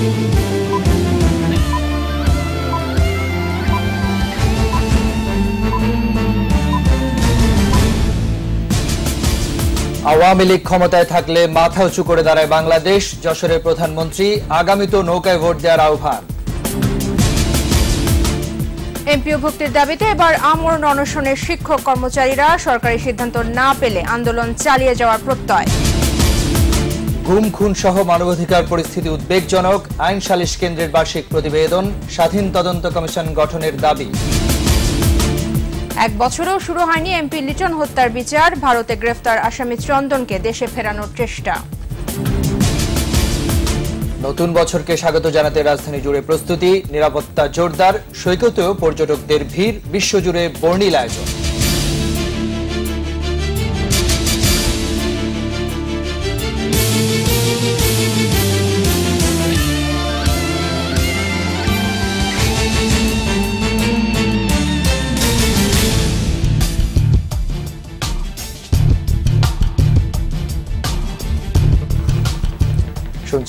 আওয়ামী লীগ ক্ষমতায় থাকলে মাথা উঁচু করে দাঁড়ায় বাংলাদেশ যশোরের প্রধানমন্ত্রী আগামীতে নৌকায় ভোট দেওয়ার আহ্বান এমপিও ভুক্তির দাবিতে এবার আমরণ অনশনের শিক্ষক কর্মচারীরা সরকারি সিদ্ধান্ত না পেলে আন্দোলন চালিয়ে যাওয়ার প্রত্যয় গুম খুন সহ মানবাধিকার পরিস্থিতি উদ্বেগজনক আইন সালিশ কেন্দ্রের বার্ষিক প্রতিবেদন স্বাধীন তদন্ত কমিশন গঠনের দাবি এক বছরেও শুরু হয়নি এমপি লিটন হত্যার বিচার ভারতে গ্রেফতার আসামি চন্দনকে দেশে ফেরানোর চেষ্টা নতুন বছরকে স্বাগত জানাতে রাজধানী জুড়ে প্রস্তুতি নিরাপত্তা জোরদার সৈকতেও পর্যটকদের ভিড় বিশ্বজুড়ে বর্ণিল আয়োজন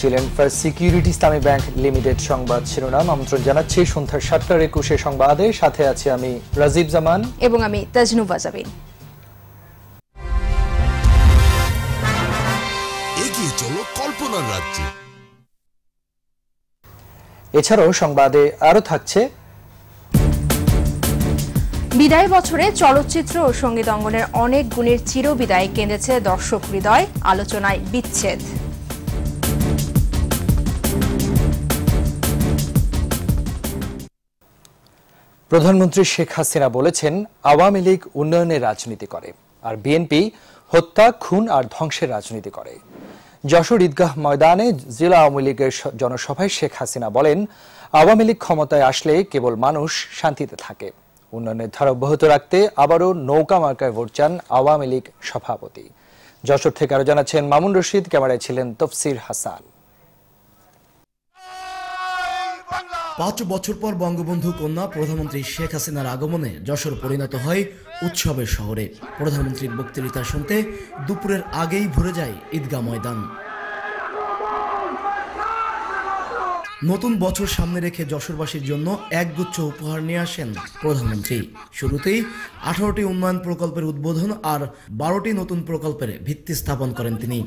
শুনছিলেন first security Islami bank limited সংবাদ শিরোনাম আমন্ত্রণ জানাচ্ছি সন্ধ্যা সাতটার একুশে সংবাদে সাথে আছি আমি রাজীব জামান এবং আমি তাজনু বাজাবিন এগিয়ে চলো কল্পনার রাজ্যে এছাড়াও সংবাদে আরো থাকছে বিদায় বছরে চলচ্চিত্র ও সঙ্গীত অঙ্গনের অনেক গুণের চিরবিদায় কেঁদেছে দর্শক হৃদয় আলোচনায় বিচ্ছেদ প্রধানমন্ত্রী শেখ হাসিনা বলেছেন আওয়ামী লীগ উন্নয়নের রাজনীতি করে আর বিএনপি হত্যা খুন আর ধ্বংসের রাজনীতি করে যশোর ঈদগাহ ময়দানে জেলা আওয়ামী লীগের জনসভায় শেখ হাসিনা বলেন আওয়ামী লীগ ক্ষমতায় আসলে কেবল মানুষ শান্তিতে থাকে উন্নয়নের ধারা অব্যাহত রাখতে আবারও নৌকা মার্কায় ভোট চান আওয়ামী লীগ সভাপতি যশোর থেকে আরো জানাচ্ছেন মামুন রশিদ ক্যামেরায় ছিলেন তফসির হাসান পাঁচ বছর পর বঙ্গবন্ধু কন্যা প্রধানমন্ত্রী শেখ হাসিনার আগমনে যশোর পরিণত হয় উৎসবের শহরে প্রধানমন্ত্রীর বক্তৃতা শুনতে দুপুরের আগেই ভরে যায় ঈদগাহ ময়দান নতুন বছর সামনে রেখে যশোরবাসীর জন্য একগুচ্ছ উপহার নিয়ে আসেন প্রধানমন্ত্রী শুরুতেই আঠারোটি উন্নয়ন প্রকল্পের উদ্বোধন আর বারোটি নতুন প্রকল্পের ভিত্তি স্থাপন করেন তিনি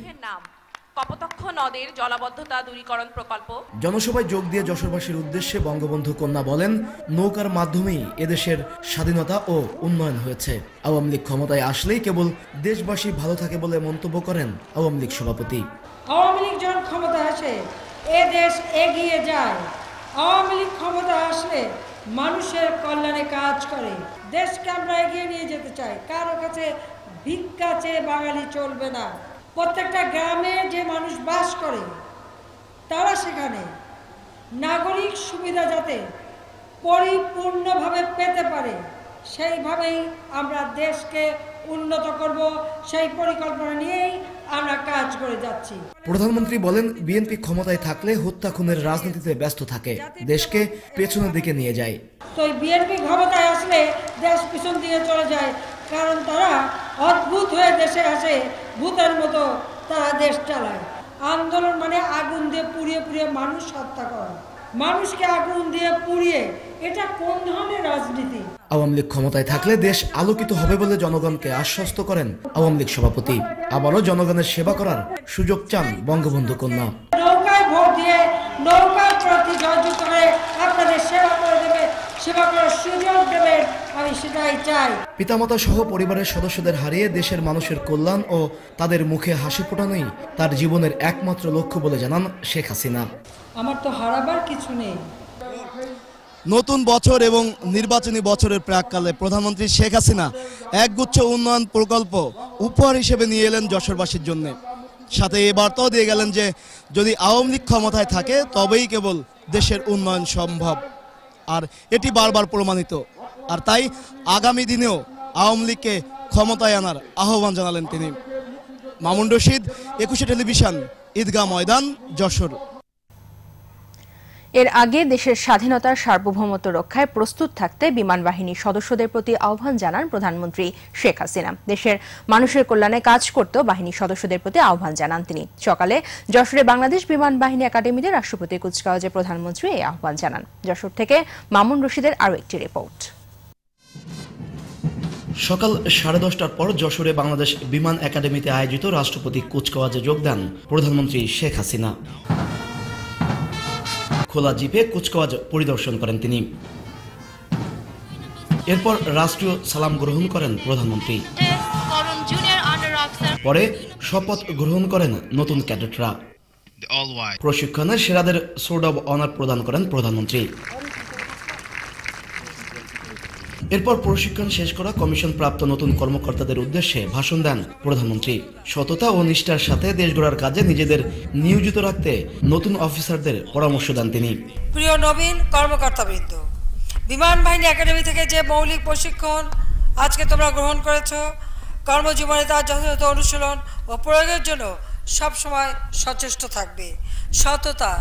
কপতক্ষ নদের জলাবদ্ধতা দূরীকরণ প্রকল্প জনসভায় যোগ দিয়ে যশোরবাসীর উদ্দেশ্যে বঙ্গবন্ধু কন্যা বলেন নৌকার মাধ্যমেই এদেশের স্বাধীনতা ও উন্নয়ন হয়েছে আওয়ামী লীগ ক্ষমতায় আসলেই কেবল দেশবাসী ভালো থাকে বলে মন্তব্য করেন আওয়ামী লীগ সভাপতি আওয়ামী লীগ যখন ক্ষমতা আসে এ দেশ এগিয়ে যায় আওয়ামী লীগ ক্ষমতা আসলে মানুষের কল্যাণে কাজ করে দেশকে আমরা এগিয়ে নিয়ে যেতে চাই কারো কাছে ভিক্ষা চেয়ে বাঙালি চলবে না প্রত্যেকটা গ্রামে যে মানুষ বাস করে তারা সেখানে নাগরিক সুবিধা যাতে পরিপূর্ণভাবে পেতে পারে সেইভাবেই আমরা দেশকে উন্নত করব সেই পরিকল্পনা নিয়েই আমরা কাজ করে যাচ্ছি প্রধানমন্ত্রী বলেন বিএনপি ক্ষমতায় থাকলে হত্যা খুনের রাজনীতিতে ব্যস্ত থাকে দেশকে পেছনের দিকে নিয়ে যায় তো বিএনপি ক্ষমতায় আসলে দেশ পিছন দিকে চলে যায় কারণ তারা অদ্ভুত হয়ে দেশে আসে ভূতের মতো তারা দেশ চালায় আন্দোলন মানে আগুন দিয়ে পুড়িয়ে পুড়িয়ে মানুষ হত্যা করা মানুষকে আগুন দিয়ে পুড়িয়ে এটা কোন ধরনের রাজনীতি আওয়ামী লীগ ক্ষমতায় থাকলে দেশ আলোকিত হবে বলে জনগণকে আশ্বস্ত করেন আওয়ামী লীগ সভাপতি আবারও জনগণের সেবা করার সুযোগ চান বঙ্গবন্ধু কন্যা নৌকায় ভোট দিয়ে নৌকার প্রতি জয়যুক্ত করে আপনাদের সেবা করে দেবে সেবা করার সুযোগ দেবেন পিতামাতা সহ পরিবারের সদস্যদের হারিয়ে দেশের মানুষের কল্যাণ ও তাদের মুখে হাসি ফোটানোই তার জীবনের একমাত্র লক্ষ্য বলে জানান শেখ হাসিনা আমার তো হারাবার কিছু নেই নতুন বছর এবং নির্বাচনী বছরের প্রাককালে প্রধানমন্ত্রী শেখ হাসিনা একগুচ্ছ উন্নয়ন প্রকল্প উপহার হিসেবে নিয়ে এলেন যশোরবাসীর জন্য সাথে এ বার্তাও দিয়ে গেলেন যে যদি আওয়ামী লীগ ক্ষমতায় থাকে তবেই কেবল দেশের উন্নয়ন সম্ভব আর এটি বারবার প্রমাণিত আর তাই আগামী দিনেও আওয়ামী লীগকে ক্ষমতায় আনার আহ্বান জানালেন তিনি মামুন রশিদ একুশে টেলিভিশন ঈদগাহ ময়দান যশোর এর আগে দেশের স্বাধীনতার সার্বভৌমত্ব রক্ষায় প্রস্তুত থাকতে বিমান বাহিনীর সদস্যদের প্রতি আহ্বান জানান প্রধানমন্ত্রী শেখ হাসিনা দেশের মানুষের কল্যাণে কাজ করতে বাহিনীর সদস্যদের প্রতি আহ্বান জানান তিনি সকালে যশোরে বাংলাদেশ বিমান বাহিনী একাডেমিতে রাষ্ট্রপতি কুচকাওয়াজে প্রধানমন্ত্রী এই আহ্বান জানান যশোর থেকে মামুন রশিদের আরও একটি রিপোর্ট সকাল সাড়ে দশটার পর যশোরে বাংলাদেশ বিমান একাডেমিতে আয়োজিত রাষ্ট্রপতি কুচকাওয়াজে যোগ দেন প্রধানমন্ত্রী শেখ হাসিনা খোলা জিপে কুচকাওয়াজ পরিদর্শন করেন তিনি এরপর রাষ্ট্রীয় সালাম গ্রহণ করেন প্রধানমন্ত্রী পরে শপথ গ্রহণ করেন নতুন ক্যাডেটরা প্রশিক্ষণের সেরাদের সোর্ড অব অনার প্রদান করেন প্রধানমন্ত্রী এরপর প্রশিক্ষণ শেষ করা কমিশন প্রাপ্ত নতুন কর্মকর্তাদের উদ্দেশ্যে ভাষণ দেন প্রধানমন্ত্রী সততা ও নিষ্ঠার সাথে দেশ গড়ার কাজে নিজেদের নিয়োজিত রাখতে নতুন অফিসারদের পরামর্শ দেন তিনি প্রিয় নবীন কর্মকর্তাবৃন্দ বিমান বাহিনী একাডেমি থেকে যে মৌলিক প্রশিক্ষণ আজকে তোমরা গ্রহণ করেছ কর্মজীবনে তার যথাযথ অনুশীলন ও প্রয়োগের জন্য সবসময় সচেষ্ট থাকবে সততা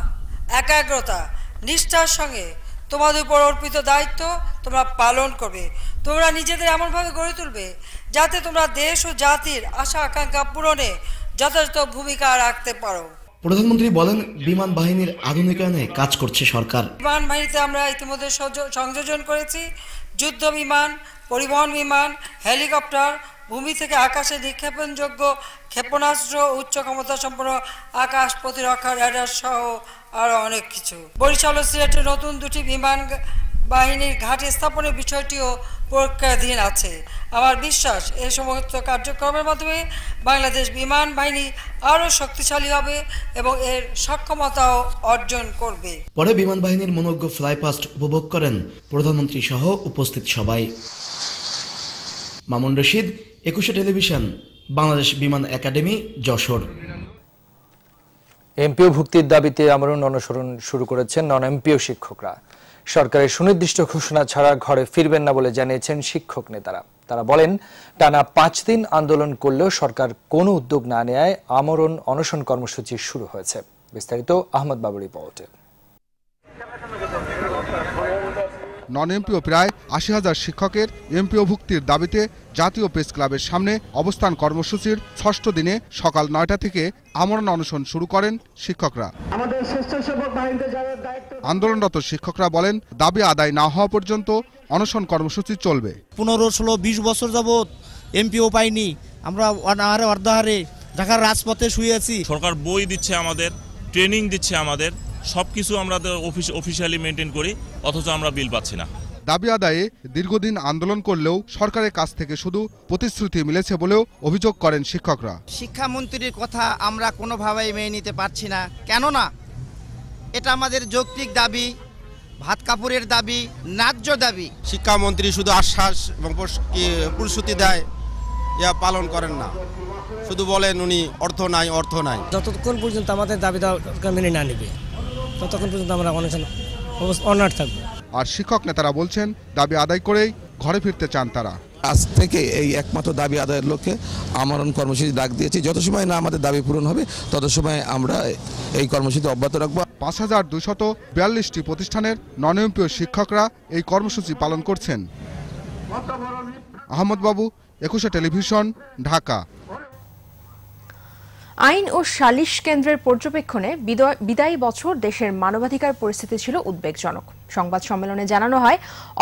একাগ্রতা নিষ্ঠার সঙ্গে তোমাদের উপর অর্পিত দায়িত্ব তোমরা পালন করবে তোমরা নিজেদের এমনভাবে গড়ে তুলবে যাতে তোমরা দেশ ও জাতির আশা আকাঙ্ক্ষা পূরণে যথাযথ ভূমিকা রাখতে পারো প্রধানমন্ত্রী বলেন বিমান বাহিনীর আধুনিকায়নে কাজ করছে সরকার বিমান বাহিনীতে আমরা ইতিমধ্যে সংযোজন করেছি যুদ্ধ বিমান পরিবহন বিমান হেলিকপ্টার ভূমি থেকে আকাশে নিক্ষেপণযোগ্য ক্ষেপণাস্ত্র উচ্চ ক্ষমতা সম্পন্ন আকাশ প্রতিরক্ষা র্যাডার সহ আরও অনেক কিছু বরিশাল ও সিলেটে নতুন দুটি বিমান বাহিনীর ঘাটি স্থাপনের বিষয়টিও প্রক্রিয়াধীন আছে আমার বিশ্বাস এ সমস্ত কার্যক্রমের মাধ্যমে বাংলাদেশ বিমান বাহিনী আরও শক্তিশালী হবে এবং এর সক্ষমতাও অর্জন করবে পরে বিমান বাহিনীর মনোজ্ঞ ফ্লাইপাস্ট উপভোগ করেন প্রধানমন্ত্রী সহ উপস্থিত সবাই মামুন রশিদ একুশে টেলিভিশন বাংলাদেশ বিমান একাডেমি যশোর এমপিও ভুক্তির দাবিতে আমরণ অনুসরণ শুরু করেছেন নন এমপিও শিক্ষকরা সরকারের সুনির্দিষ্ট ঘোষণা ছাড়া ঘরে ফিরবেন না বলে জানিয়েছেন শিক্ষক নেতারা তারা বলেন টানা পাঁচ দিন আন্দোলন করলেও সরকার কোনো উদ্যোগ না নেয় আমরণ অনশন কর্মসূচি শুরু হয়েছে বিস্তারিত আহমদ বাবুর রিপোর্টে নন এমপিও প্রায় আশি হাজার শিক্ষকের এমপিও ভুক্তির দাবিতে জাতীয় প্রেস ক্লাবের সামনে অবস্থান কর্মসূচির ষষ্ঠ দিনে সকাল নয়টা থেকে আমরণ অনশন শুরু করেন শিক্ষকরা আন্দোলনরত শিক্ষকরা বলেন দাবি আদায় না হওয়া পর্যন্ত অনশন কর্মসূচি চলবে পনেরো ষোলো বিশ বছর যাবৎ এমপিও পাইনি আমরা অর্ধাহারে ঢাকার রাজপথে শুয়ে আছি সরকার বই দিচ্ছে আমাদের ট্রেনিং দিচ্ছে আমাদের সব কিছু আমরা অফিস অফিসিয়ালি মেনটেন করি অথচ আমরা বিল পাচ্ছি না দাবি আদায়ে দীর্ঘদিন আন্দোলন করলেও সরকারের কাছ থেকে শুধু প্রতিশ্রুতি মিলেছে বলেও অভিযোগ করেন শিক্ষকরা শিক্ষামন্ত্রীর কথা আমরা কোনোভাবেই মেনে নিতে পারছি না কেননা এটা আমাদের যৌক্তিক দাবি ভাত কাপড়ের দাবি ন্যায্য দাবি শিক্ষামন্ত্রী শুধু আশ্বাস এবং প্রতিশ্রুতি দেয় ইয়া পালন করেন না শুধু বলেন উনি অর্থ নাই অর্থ নাই যতক্ষণ পর্যন্ত আমাদের দাবি দাওয়া মেনে না নেবে ততক্ষণ পর্যন্ত আমরা অনশন অনার থাকবো আর শিক্ষক নেতারা বলছেন দাবি আদায় করেই ঘরে ফিরতে চান তারা আজ থেকে এই একমাত্র দাবি আদায়ের লক্ষ্যে আমরণ কর্মসূচি ডাক দিয়েছি যত সময় না আমাদের দাবি পূরণ হবে তত সময় আমরা এই কর্মসূচি অব্যাহত রাখবো পাঁচ হাজার দুশত বিয়াল্লিশটি প্রতিষ্ঠানের ননএমপিও শিক্ষকরা এই কর্মসূচি পালন করছেন আহমদ বাবু একুশে টেলিভিশন ঢাকা আইন ও সালিশ কেন্দ্রের পর্যবেক্ষণে বিদায়ী বছর দেশের মানবাধিকার পরিস্থিতি ছিল উদ্বেগজনক সংবাদ সম্মেলনে জানানো হয়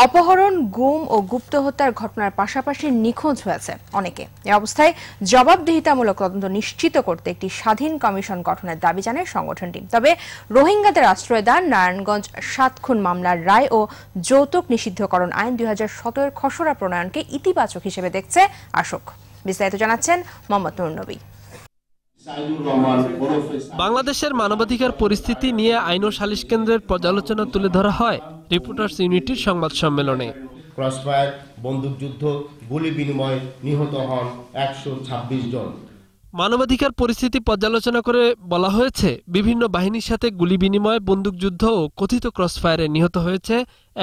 অপহরণ গুম ও গুপ্ত হত্যার ঘটনার পাশাপাশি নিখোঁজ হয়েছে অনেকে এ অবস্থায় জবাবদিহিতামূলক তদন্ত নিশ্চিত করতে একটি স্বাধীন কমিশন গঠনের দাবি জানায় সংগঠনটি তবে রোহিঙ্গাদের আশ্রয়দান নারায়ণগঞ্জ সাত খুন মামলার রায় ও যৌতুক নিষিদ্ধকরণ আইন দুই হাজার সতেরোর খসড়া প্রণয়নকে ইতিবাচক হিসেবে দেখছে আশোক বিস্তারিত জানাচ্ছেন মোহাম্মদ নুরনবী বাংলাদেশের মানবাধিকার পরিস্থিতি নিয়ে আইন ও সালিশ কেন্দ্রের পর্যালোচনা তুলে ধরা হয় রিপোর্টার্স ইউনিটির সংবাদ সম্মেলনে ক্রসফায়ার বন্দুকযুদ্ধ গুলি বিনিময় নিহত হন একশো জন মানবাধিকার পরিস্থিতি পর্যালোচনা করে বলা হয়েছে বিভিন্ন বাহিনীর সাথে গুলি বিনিময় বন্দুকযুদ্ধ ও কথিত ক্রসফায়ারে নিহত হয়েছে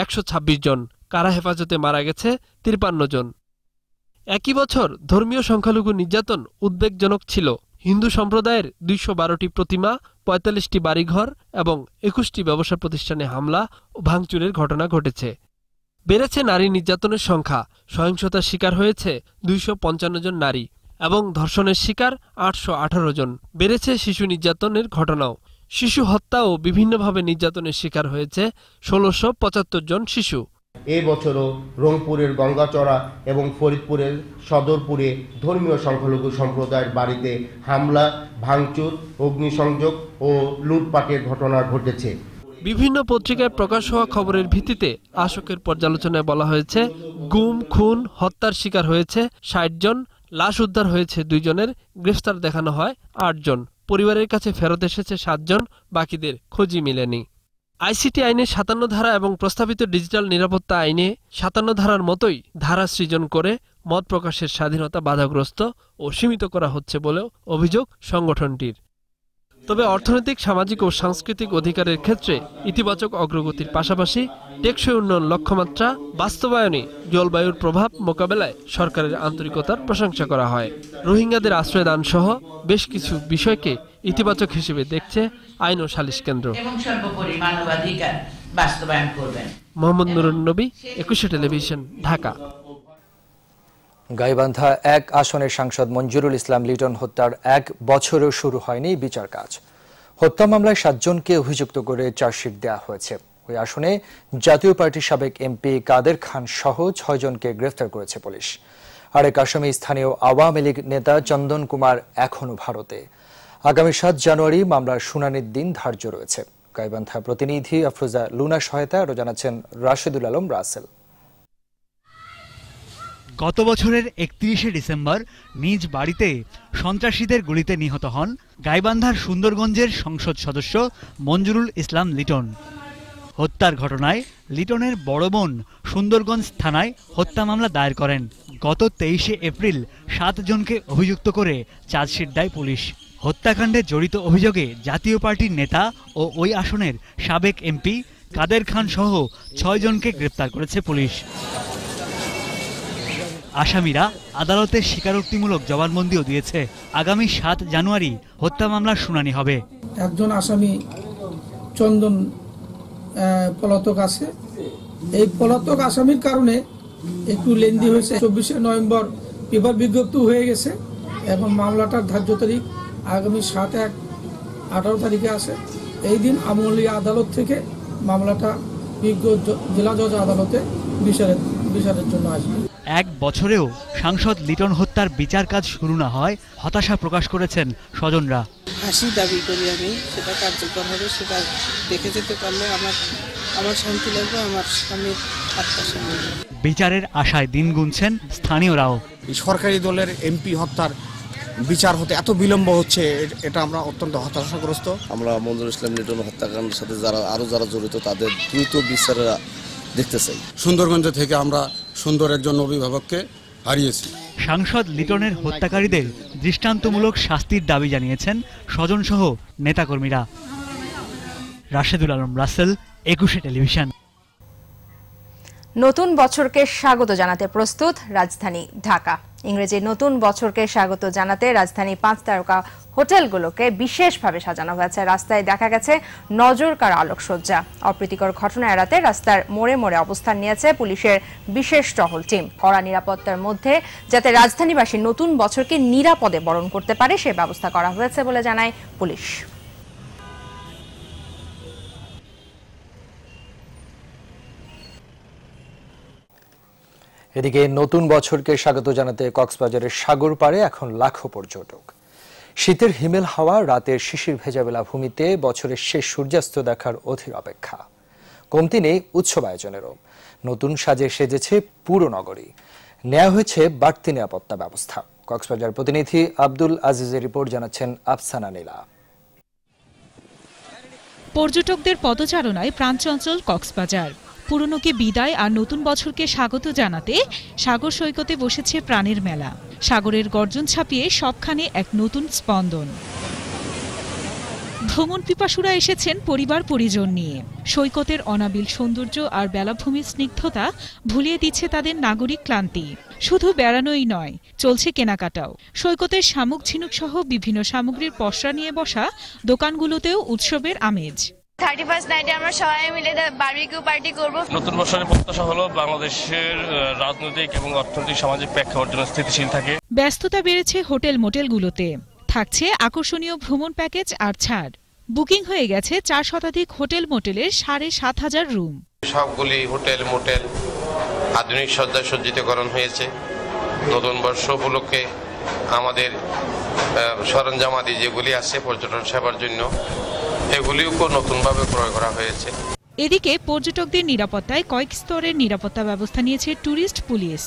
একশো জন কারা হেফাজতে মারা গেছে তিরপান্ন জন একই বছর ধর্মীয় সংখ্যালঘু নির্যাতন উদ্বেগজনক ছিল হিন্দু সম্প্রদায়ের দুইশো বারোটি প্রতিমা পঁয়তাল্লিশটি বাড়িঘর এবং একুশটি ব্যবসা প্রতিষ্ঠানে হামলা ও ভাঙচুরের ঘটনা ঘটেছে বেড়েছে নারী নির্যাতনের সংখ্যা সহিংসতার শিকার হয়েছে দুইশো পঞ্চান্ন জন নারী এবং ধর্ষণের শিকার আটশো আঠারো জন বেড়েছে শিশু নির্যাতনের ঘটনাও শিশু হত্যা ও বিভিন্নভাবে নির্যাতনের শিকার হয়েছে ষোলোশো পঁচাত্তর জন শিশু এই বছরও রংপুরের গঙ্গাচড়া এবং ফরিদপুরের সদরপুরে ধর্মীয় সংখ্যালঘু সম্প্রদায়ের বাড়িতে হামলা ভাঙচুর অগ্নিসংযোগ ও লুটপাটের ঘটনা ঘটেছে বিভিন্ন পত্রিকায় প্রকাশ হওয়া খবরের ভিত্তিতে আশোকের পর্যালোচনায় বলা হয়েছে গুম খুন হত্যার শিকার হয়েছে ষাট জন লাশ উদ্ধার হয়েছে দুইজনের গ্রেফতার দেখানো হয় আটজন পরিবারের কাছে ফেরত এসেছে সাতজন বাকিদের খোঁজই মিলেনি আইসিটি আইনে সাতান্ন ধারা এবং প্রস্তাবিত ডিজিটাল নিরাপত্তা আইনে সাতান্ন ধারার মতোই ধারা সৃজন করে মত প্রকাশের স্বাধীনতা বাধাগ্রস্ত ও সীমিত করা হচ্ছে বলেও অভিযোগ সংগঠনটির তবে অর্থনৈতিক সামাজিক ও সাংস্কৃতিক অধিকারের ক্ষেত্রে ইতিবাচক অগ্রগতির পাশাপাশি টেকসই উন্নয়ন লক্ষ্যমাত্রা বাস্তবায়নে জলবায়ুর প্রভাব মোকাবেলায় সরকারের আন্তরিকতার প্রশংসা করা হয় রোহিঙ্গাদের আশ্রয়দানসহ বেশ কিছু বিষয়কে ইতিবাচক হিসেবে দেখছে আইন ও সালিশ কেন্দ্র এবং সর্বোপরি মানবাধিকার বাস্তবায়ন করবেন মোহাম্মদ নুরুন নবী একুশে টেলিভিশন ঢাকা গাইবান্ধা এক আসনের সাংসদ মঞ্জুরুল ইসলাম লিটন হত্যার এক বছরেও শুরু হয়নি বিচার কাজ হত্যা মামলায় সাতজনকে অভিযুক্ত করে চার্জশিট দেওয়া হয়েছে ওই আসনে জাতীয় পার্টির সাবেক এমপি কাদের খান সহ ছয়জনকে গ্রেফতার করেছে পুলিশ আরেক আসামি স্থানীয় আওয়ামী লীগ নেতা চন্দন কুমার এখনও ভারতে আগামী সাত জানুয়ারি মামলার শুনানির দিন ধার্য রয়েছে গাইবান্ধা প্রতিনিধি আফরোজা লুনা সহায়তা আরও জানাচ্ছেন রাশেদুল আলম রাসেল গত বছরের একত্রিশে ডিসেম্বর নিজ বাড়িতে সন্ত্রাসীদের গুলিতে নিহত হন গাইবান্ধার সুন্দরগঞ্জের সংসদ সদস্য মঞ্জুরুল ইসলাম লিটন হত্যার ঘটনায় লিটনের বড় বোন সুন্দরগঞ্জ থানায় হত্যা মামলা দায়ের করেন গত তেইশে এপ্রিল সাতজনকে অভিযুক্ত করে চার্জশিট দেয় পুলিশ হত্যাকাণ্ডে জড়িত অভিযোগে জাতীয় পার্টির নেতা ও ওই আসনের সাবেক এমপি কাদের খান সহ ছয়জনকে গ্রেপ্তার করেছে পুলিশ আসামিরা আদালতের স্বীকারোক্তিমূলক জবানবন্দিও দিয়েছে আগামী সাত জানুয়ারি হত্যা মামলার শুনানি হবে একজন আসামি চন্দন পলাতক আছে এই পলাতক আসামির কারণে একটু লেন্দি হয়েছে চব্বিশে নভেম্বর পেপার বিজ্ঞপ্তি হয়ে গেছে এবং মামলাটার ধার্য তারিখ আগামী সাত এক আঠারো তারিখে আসে এই দিন আমলি আদালত থেকে মামলাটা বিজ্ঞ জেলা জজ আদালতে বিচারের বিচারের জন্য আসবে এক বছরেও সাংসদ লিটন হত্যার বিচার কাজ শুরু না হয় হতাশা প্রকাশ করেছেন স্বজনরা হাসি দাবি করি আমি সেটা কার্যকর হবে সেটা দেখে যেতে পারলে আমার আমার শান্তি লাগবে আমার আমি বিচারের আশায় দিন গুনছেন স্থানীয়রাও সরকারি দলের এমপি হত্যার বিচার হতে এত বিলম্ব হচ্ছে এটা আমরা অত্যন্ত হতাশাগ্রস্ত আমরা মঞ্জুর ইসলাম লিটন হত্যাকাণ্ডের সাথে যারা আরও যারা জড়িত তাদের দ্রুত বিচারের দেখতে চাই সুন্দরগঞ্জ থেকে আমরা সুন্দর একজন অভিভাবককে হারিয়েছি সাংসদ লিটনের হত্যাকারীদের দৃষ্টান্তমূলক শাস্তির দাবি জানিয়েছেন স্বজনসহ নেতাকর্মীরা রাশেদুল আলম রাসেল একুশে টেলিভিশন নতুন বছরকে স্বাগত জানাতে প্রস্তুত রাজধানী ঢাকা ইংরেজি নতুন বছরকে স্বাগত জানাতে রাজধানী পাঁচ তারকা হোটেলগুলোকে বিশেষভাবে সাজানো হয়েছে রাস্তায় দেখা গেছে নজর কার আলোকসজ্জা অপ্রীতিকর ঘটনা এড়াতে রাস্তার মোড়ে মোড়ে অবস্থান নিয়েছে পুলিশের বিশেষ টহল টিম কড়া নিরাপত্তার মধ্যে যাতে রাজধানীবাসী নতুন বছরকে নিরাপদে বরণ করতে পারে সে ব্যবস্থা করা হয়েছে বলে জানায় পুলিশ এদিকে নতুন বছরকে স্বাগত জানাতে কক্সবাজারের সাগর পাড়ে এখন লাখো পর্যটক শীতের হিমেল হাওয়া রাতের শিশির ভেজাবেলা ভূমিতে বছরের শেষ সূর্যাস্ত দেখার অধীর অপেক্ষা কমতি নেই উৎসব আয়োজনেরও নতুন সাজে সেজেছে পুরো নগরী নেওয়া হয়েছে বাড়তি নিরাপত্তা ব্যবস্থা কক্সবাজার প্রতিনিধি আব্দুল আজিজের রিপোর্ট জানাচ্ছেন আফসানা নীলা পর্যটকদের পদচারণায় প্রাণচঞ্চল কক্সবাজার পুরনোকে বিদায় আর নতুন বছরকে স্বাগত জানাতে সাগর সৈকতে বসেছে প্রাণের মেলা সাগরের গর্জন ছাপিয়ে সবখানে এক নতুন স্পন্দন ভ্রমণ পিপাসুরা এসেছেন পরিবার পরিজন নিয়ে সৈকতের অনাবিল সৌন্দর্য আর বেলাভূমির স্নিগ্ধতা ভুলিয়ে দিচ্ছে তাদের নাগরিক ক্লান্তি শুধু বেড়ানোই নয় চলছে কেনাকাটাও সৈকতের শামুক ঝিনুক সহ বিভিন্ন সামগ্রীর পসরা নিয়ে বসা দোকানগুলোতেও উৎসবের আমেজ থার্টি ফার্স্ট নাইটে আমরা সবাই মিলে বার্বিকিউ পার্টি করব নতুন বছরের প্রত্যাশা হলো বাংলাদেশের রাজনৈতিক এবং অর্থনৈতিক সামাজিক প্রেক্ষাপট যেন স্থিতিশীল থাকে ব্যস্ততা বেড়েছে হোটেল মোটেলগুলোতে থাকছে আকর্ষণীয় ভ্রমণ প্যাকেজ আর ছাড় বুকিং হয়ে গেছে চার শতাধিক হোটেল মোটেলের সাড়ে সাত হাজার রুম সবগুলি হোটেল মোটেল আধুনিক সজ্জা সজ্জিতকরণ হয়েছে নতুন বর্ষ উপলক্ষে আমাদের সরঞ্জামাদি যেগুলি আছে পর্যটন সেবার জন্য এগুলিও নতুনভাবে ক্রয় করা হয়েছে এদিকে পর্যটকদের নিরাপত্তায় কয়েক স্তরের নিরাপত্তা ব্যবস্থা নিয়েছে ট্যুরিস্ট পুলিশ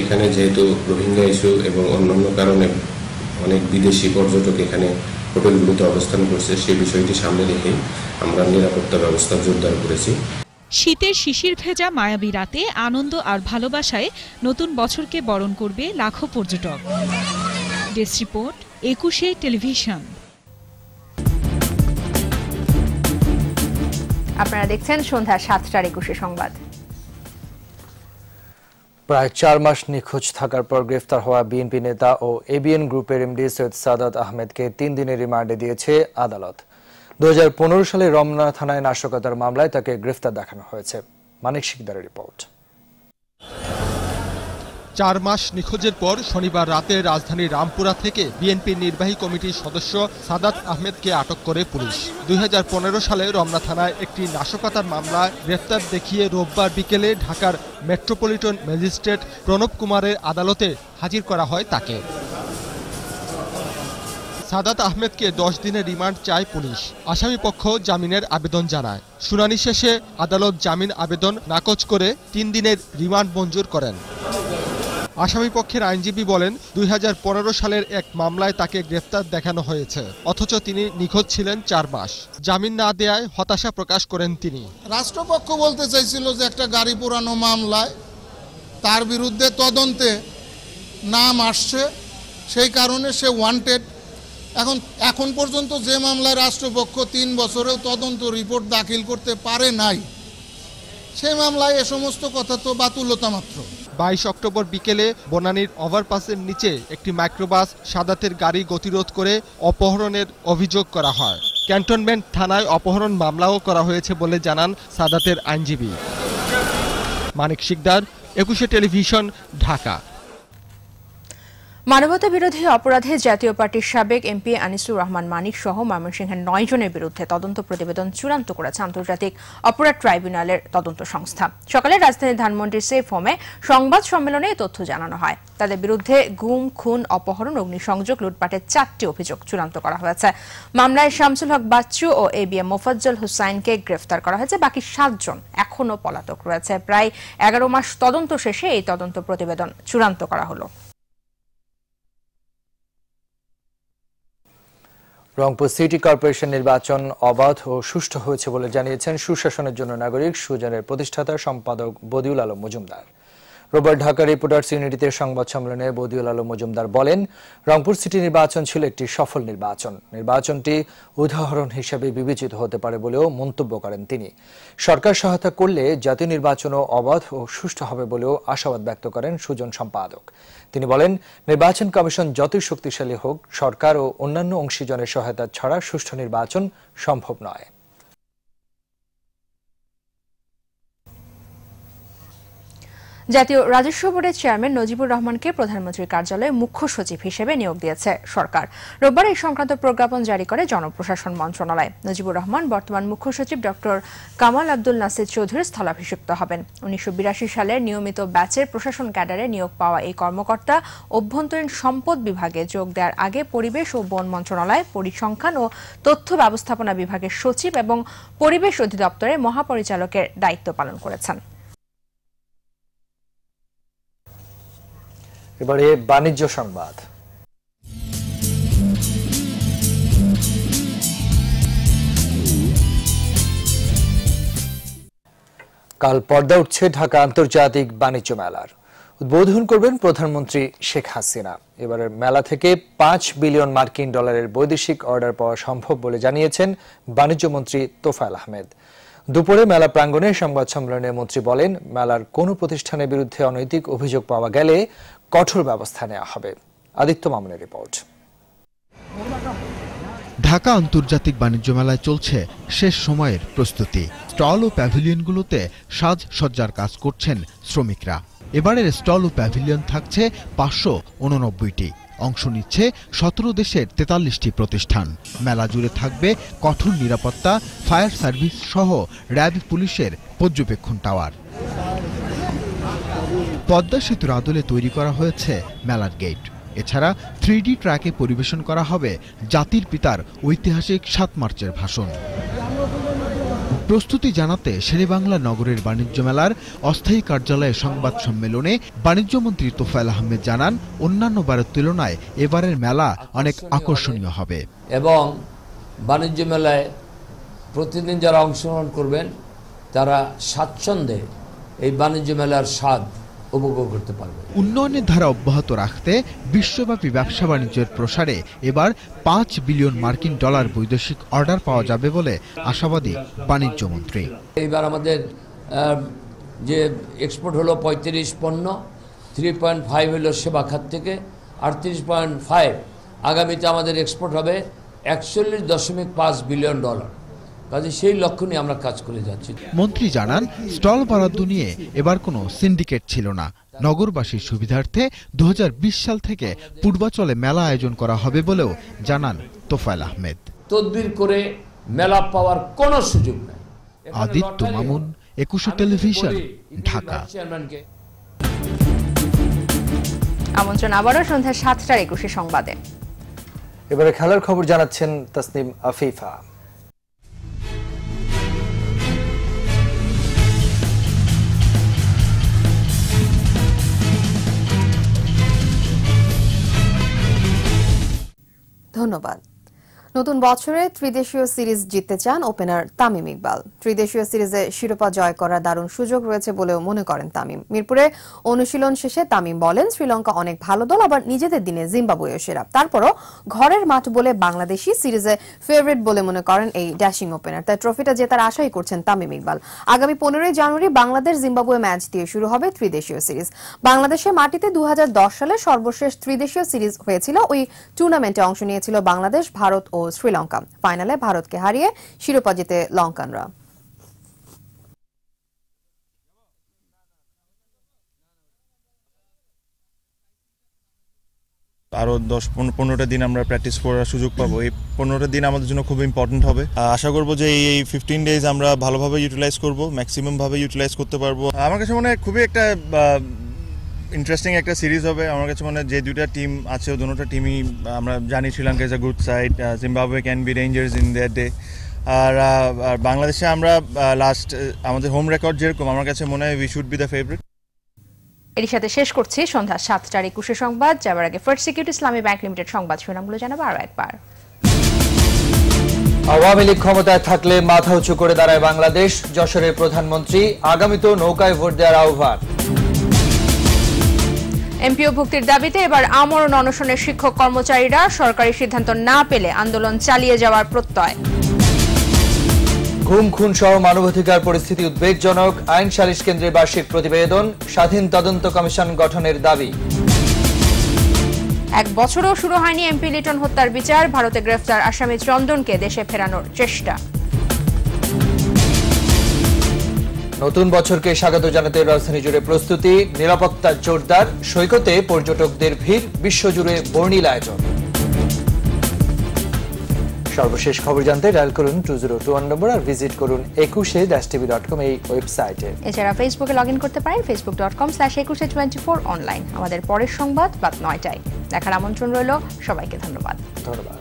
এখানে যেহেতু রোহিঙ্গা ইস্যু এবং অন্যান্য কারণে অনেক বিদেশি পর্যটক এখানে হোটেলগুলোতে অবস্থান করছে সেই বিষয়টি সামনে রেখে আমরা নিরাপত্তা ব্যবস্থা জোরদার করেছি শীতের শিশির ভেজা মায়াবী রাতে আনন্দ আর ভালোবাসায় নতুন বছরকে বরণ করবে লাখো পর্যটক ডেস্ক রিপোর্ট একুশে টেলিভিশন আপনারা দেখছেন সন্ধ্যা সাতটার একুশে সংবাদ প্রায় চার মাস নিখোঁজ থাকার পর গ্রেফতার হওয়া বিএনপি নেতা ও এবিএন গ্রুপের এমডি সৈয়দ সাদাত আহমেদকে তিন দিনের রিমান্ডে দিয়েছে আদালত দু সালে রমনা থানায় নাশকতার মামলায় তাকে গ্রেফতার দেখানো হয়েছে মানিক শিকদারের রিপোর্ট চার মাস নিখোঁজের পর শনিবার রাতে রাজধানী রামপুরা থেকে বিএনপির নির্বাহী কমিটির সদস্য সাদাত আহমেদকে আটক করে পুলিশ দুই সালে রমনা থানায় একটি নাশকতার মামলায় গ্রেফতার দেখিয়ে রোববার বিকেলে ঢাকার মেট্রোপলিটন ম্যাজিস্ট্রেট প্রণব কুমারের আদালতে হাজির করা হয় তাকে সাদাত আহমেদকে দশ দিনের রিমান্ড চায় পুলিশ আসামিপক্ষ জামিনের আবেদন জানায় শুনানি শেষে আদালত জামিন আবেদন নাকচ করে তিন দিনের রিমান্ড মঞ্জুর করেন আসামিপক্ষের আইনজীবী বলেন দুই সালের এক মামলায় তাকে গ্রেপ্তার দেখানো হয়েছে অথচ তিনি নিখোঁজ ছিলেন চার মাস জামিন না দেয়ায় হতাশা প্রকাশ করেন তিনি রাষ্ট্রপক্ষ বলতে চাইছিল যে একটা গাড়ি পুরানো মামলায় তার বিরুদ্ধে তদন্তে নাম আসছে সেই কারণে সে ওয়ান্টেড এখন এখন পর্যন্ত যে মামলায় রাষ্ট্রপক্ষ তিন বছরেও তদন্ত রিপোর্ট দাখিল করতে পারে নাই সেই মামলায় এ সমস্ত কথা তো বাতুলতা মাত্র বাইশ অক্টোবর বিকেলে বনানীর ওভারপাসের নিচে একটি মাইক্রোবাস সাদাতের গাড়ি গতিরোধ করে অপহরণের অভিযোগ করা হয় ক্যান্টনমেন্ট থানায় অপহরণ মামলাও করা হয়েছে বলে জানান সাদাতের আইনজীবী মানিক শিকদার একুশে টেলিভিশন ঢাকা মানবতা বিরোধী অপরাধে জাতীয় পার্টির সাবেক এমপি আনিসুর রহমান মানিক সহ ময়মনসিংহের নয় জনের বিরুদ্ধে তদন্ত প্রতিবেদন চূড়ান্ত করেছে আন্তর্জাতিক অপরাধ ট্রাইব্যুনালের তদন্ত সংস্থা সকালে রাজধানী ধানমন্ডির সেফ হোমে সংবাদ সম্মেলনে তথ্য জানানো হয় তাদের বিরুদ্ধে গুম খুন অপহরণ অগ্নিসংযোগ লুটপাটের চারটি অভিযোগ চূড়ান্ত করা হয়েছে মামলায় শামসুল হক বাচ্চু ও এ বি এম মোফাজ্জল হুসাইনকে গ্রেফতার করা হয়েছে বাকি সাতজন এখনও পলাতক রয়েছে প্রায় এগারো মাস তদন্ত শেষে এই তদন্ত প্রতিবেদন চূড়ান্ত করা হলো রংপুর সিটি কর্পোরেশন নির্বাচন অবাধ ও সুষ্ঠু হয়েছে বলে জানিয়েছেন সুশাসনের জন্য নাগরিক সুজনের প্রতিষ্ঠাতা সম্পাদক বদিউল আলম মজুমদার রোবার ঢাকা রিপোর্টার্স ইউনিটিতে সংবাদ সম্মেলনে বদিউল আলম মজুমদার বলেন রংপুর সিটি নির্বাচন ছিল একটি সফল নির্বাচন নির্বাচনটি উদাহরণ হিসেবে বিবেচিত হতে পারে বলেও মন্তব্য করেন তিনি সরকার সহায়তা করলে জাতীয় নির্বাচনও অবাধ ও সুষ্ঠু হবে বলেও আশাবাদ ব্যক্ত করেন সুজন সম্পাদক তিনি বলেন নির্বাচন কমিশন যতই শক্তিশালী হোক সরকার ও অন্যান্য অংশীজনের সহায়তা ছাড়া সুষ্ঠু নির্বাচন সম্ভব নয় জাতীয় রাজস্ব বোর্ডের চেয়ারম্যান নজিবুর রহমানকে প্রধানমন্ত্রীর কার্যালয়ে মুখ্য সচিব হিসেবে নিয়োগ দিয়েছে সরকার রোববার এই সংক্রান্ত প্রজ্ঞাপন জারি করে জনপ্রশাসন মন্ত্রণালয় নজিবুর রহমান বর্তমান মুখ্য সচিব ডক্টর কামাল আব্দুল নাসির চৌধুরীর স্থলাভিষিক্ত হবেন উনিশশো সালের নিয়মিত ব্যাচের প্রশাসন ক্যাডারে নিয়োগ পাওয়া এই কর্মকর্তা অভ্যন্তরীণ সম্পদ বিভাগে যোগ দেওয়ার আগে পরিবেশ ও বন মন্ত্রণালয় পরিসংখ্যান ও তথ্য ব্যবস্থাপনা বিভাগের সচিব এবং পরিবেশ অধিদপ্তরের মহাপরিচালকের দায়িত্ব পালন করেছেন এবারে বাণিজ্য সংবাদ কাল পর্দা উঠছে ঢাকা আন্তর্জাতিক বাণিজ্য মেলার উদ্বোধন করবেন প্রধানমন্ত্রী শেখ হাসিনা এবারের মেলা থেকে পাঁচ বিলিয়ন মার্কিন ডলারের বৈদেশিক অর্ডার পাওয়া সম্ভব বলে জানিয়েছেন বাণিজ্যমন্ত্রী তোফায়ল আহমেদ দুপুরে মেলা প্রাঙ্গণে সংবাদ সম্মেলনে মন্ত্রী বলেন মেলার কোনো প্রতিষ্ঠানের বিরুদ্ধে অনৈতিক অভিযোগ পাওয়া গেলে কঠোর ব্যবস্থা নেওয়া হবে আদিত্য মামুনের রিপোর্ট ঢাকা আন্তর্জাতিক বাণিজ্য মেলায় চলছে শেষ সময়ের প্রস্তুতি স্টল ও প্যাভিলিয়নগুলোতে সাজসজ্জার কাজ করছেন শ্রমিকরা এবারের স্টল ও প্যাভিলিয়ন থাকছে পাঁচশো উননব্বইটি অংশ নিচ্ছে সতেরো দেশের তেতাল্লিশটি প্রতিষ্ঠান মেলা জুড়ে থাকবে কঠোর নিরাপত্তা ফায়ার সার্ভিস সহ র্যাব পুলিশের পর্যবেক্ষণ টাওয়ার পদ্মা সেতুর আদলে তৈরি করা হয়েছে মেলার গেট এছাড়া থ্রি ট্র্যাকে পরিবেশন করা হবে জাতির পিতার ঐতিহাসিক সাত মার্চের ভাষণ প্রস্তুতি জানাতে শেরেবাংলা নগরের বাণিজ্য মেলার অস্থায়ী কার্যালয়ে সংবাদ সম্মেলনে বাণিজ্যমন্ত্রী তোফায়েল আহমেদ জানান অন্যান্য বারের তুলনায় এবারের মেলা অনেক আকর্ষণীয় হবে এবং বাণিজ্য মেলায় প্রতিদিন যারা অংশগ্রহণ করবেন তারা স্বাচ্ছন্দ্যে এই বাণিজ্য মেলার স্বাদ উপভোগ করতে পারবে উন্নয়নের ধারা অব্যাহত রাখতে বিশ্বব্যাপী ব্যবসা বাণিজ্যের প্রসারে এবার পাঁচ বিলিয়ন মার্কিন ডলার বৈদেশিক অর্ডার পাওয়া যাবে বলে আশাবাদী বাণিজ্য মন্ত্রী এবার আমাদের যে এক্সপোর্ট হলো পঁয়ত্রিশ পণ্য থ্রি পয়েন্ট ফাইভ হলো সেবা খাত থেকে আটত্রিশ পয়েন্ট ফাইভ আগামীতে আমাদের এক্সপোর্ট হবে একচল্লিশ দশমিক পাঁচ বিলিয়ন ডলার কাজে সেই লক্ষ্য নিয়ে আমরা কাজ করে যাচ্ছি মন্ত্রী জানান স্টল বরাদ্দ নিয়ে এবার কোনো সিন্ডিকেট ছিল না নগরবাসীর সুবিধার্থে দু সাল থেকে পূর্বাচলে মেলা আয়োজন করা হবে বলেও জানান তোফায়ল আহমেদ তদ্বির করে মেলা পাওয়ার কোনো সুযোগ নেই আদিত্য মামুন একুশে টেলিভিশন ঢাকা আমন্ত্রণ আবারও সন্ধ্যা সাতটার একুশে সংবাদে এবারে খেলার খবর জানাচ্ছেন তাসনিম আফিফা ধন্যবাদ নতুন বছরে ত্রিদেশীয় সিরিজ জিততে চান ওপেনার তামিম ইকবাল ত্রিদেশীয় সিরিজে শিরোপা জয় করার দারুণ সুযোগ রয়েছে বলেও মনে করেন তামিম মিরপুরে অনুশীলন শেষে তামিম বলেন শ্রীলঙ্কা অনেক ভালো দল আবার নিজেদের দিনে জিম্বাবুয়েও সেরা তারপরও ঘরের মাঠ বলে বাংলাদেশি সিরিজে ফেভারিট বলে মনে করেন এই ড্যাশিং ওপেনার তাই ট্রফিটা জেতার আশাই করছেন তামিম ইকবাল আগামী পনেরোই জানুয়ারি বাংলাদেশ জিম্বাবুয়ে ম্যাচ দিয়ে শুরু হবে ত্রিদেশীয় সিরিজ বাংলাদেশের মাটিতে দু সালে সর্বশেষ ত্রিদেশীয় সিরিজ হয়েছিল ওই টুর্নামেন্টে অংশ নিয়েছিল বাংলাদেশ ভারত ও ও শ্রীলঙ্কা ফাইনালে ভারতকে হারিয়ে শিরোপা জিতে লঙ্কানরা আরও দশ পনেরোটা দিন আমরা প্র্যাকটিস করার সুযোগ পাবো এই পনেরোটা দিন আমাদের জন্য খুব ইম্পর্টেন্ট হবে আশা করবো যে এই ফিফটিন ডেজ আমরা ভালোভাবে ইউটিলাইজ করবো ম্যাক্সিমামভাবে ইউটিলাইজ করতে পারবো আমার কাছে মনে হয় খুবই একটা ইন্টারেস্টিং একটা সিরিজ হবে আমার কাছে মনে হয় যে দুটা টিম আছে দুটা টিমই আমরা জানি Sri Lanka is a good side Zimbabwe can be dangerous in that day আর আর বাংলাদেশে আমরা লাস্ট আমাদের হোম রেকর্ড যেরকম আমার কাছে মনে হয় we should be the favourite এর সাথে শেষ করছি সন্ধ্যা সাতটার একুশে সংবাদ যাবার আগে first security Islami bank limited সংবাদ শিরোনামগুলো জানাবো আরও একবার আওয়ামী লীগ ক্ষমতায় থাকলে মাথা উঁচু করে দাঁড়ায় বাংলাদেশ যশোরের প্রধানমন্ত্রী আগামীতেও নৌকায় ভোট দেওয়ার আহ্বান এমপিও ভুক্তির দাবিতে এবার আমরণ অনশনের শিক্ষক কর্মচারীরা সরকারি সিদ্ধান্ত না পেলে আন্দোলন চালিয়ে যাওয়ার প্রত্যয় ঘুম খুন সহ মানবাধিকার পরিস্থিতি উদ্বেগজনক আইন সালিশ কেন্দ্রের বার্ষিক প্রতিবেদন স্বাধীন তদন্ত কমিশন গঠনের দাবি এক বছরও শুরু হয়নি এমপি লিটন হত্যার বিচার ভারতে গ্রেফতার আসামি চন্দনকে দেশে ফেরানোর চেষ্টা নতুন বছরকে স্বাগত জানাতে রাজধানী জুড়ে প্রস্তুতি নিরাপত্তা জোরদার সৈকতে পর্যটকদের ভিড় বিশ্বজুড়ে বর্ণিল আয়োজন সর্বশেষ খবর জানতে ডায়াল করুন two zero two one number আর ভিজিট করুন Ekushey dash TV dot com এই ওয়েবসাইটে এছাড়া ফেসবুকে লগ ইন করতে পারেন Facebook dot com slash Ekushey twenty four online আমাদের পরের সংবাদ বাদ নয়টায় দেখার আমন্ত্রণ রইল সবাইকে ধন্যবাদ ধন্যবাদ